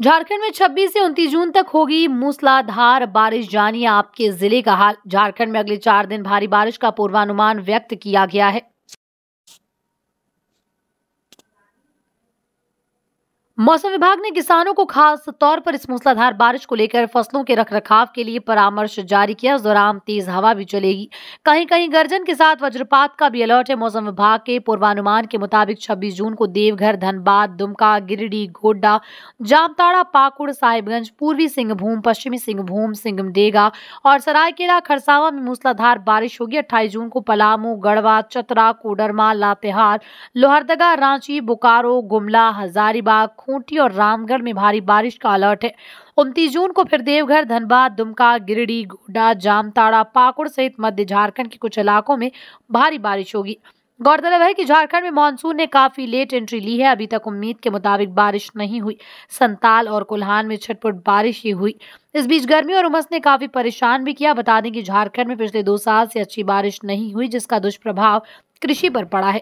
झारखंड में 26 से 29 जून तक होगी मूसलाधार बारिश जानिए आपके जिले का हाल झारखंड में अगले चार दिन भारी बारिश का पूर्वानुमान व्यक्त किया गया है मौसम विभाग ने किसानों को खास तौर पर इस मूसलाधार बारिश को लेकर फसलों के रखरखाव के लिए परामर्श जारी किया इस दौरान तेज हवा भी चलेगी कहीं कहीं गर्जन के साथ वज्रपात का भी अलर्ट है मौसम विभाग के पूर्वानुमान के मुताबिक 26 जून को देवघर धनबाद दुमका गिरिडीह गोड्डा जामताड़ा पाकुड़ साहिबगंज पूर्वी सिंहभूम पश्चिमी सिंहभूम सिंहमडेगा और सरायकेला खरसावा में मूसलाधार बारिश होगी अट्ठाईस जून को पलामू गढ़वा चतरा कोडरमा लातेहार लोहरदगा रांची बोकारो गुमला हजारीबाग खूंटी और रामगढ़ में भारी बारिश का अलर्ट है उनतीस जून को फिर देवघर धनबाद दुमका गिरिडीह गोड्डा जामताड़ा पाकुड़ सहित मध्य झारखंड के कुछ इलाकों में भारी बारिश होगी गौरतलब है कि झारखंड में मानसून ने काफी लेट एंट्री ली है अभी तक उम्मीद के मुताबिक बारिश नहीं हुई संताल और कोल्हान में छटपुट बारिश ही हुई इस बीच गर्मी और उमस ने काफी परेशान भी किया बता दें कि झारखंड में पिछले दो साल से अच्छी बारिश नहीं हुई जिसका दुष्प्रभाव कृषि पर पड़ा है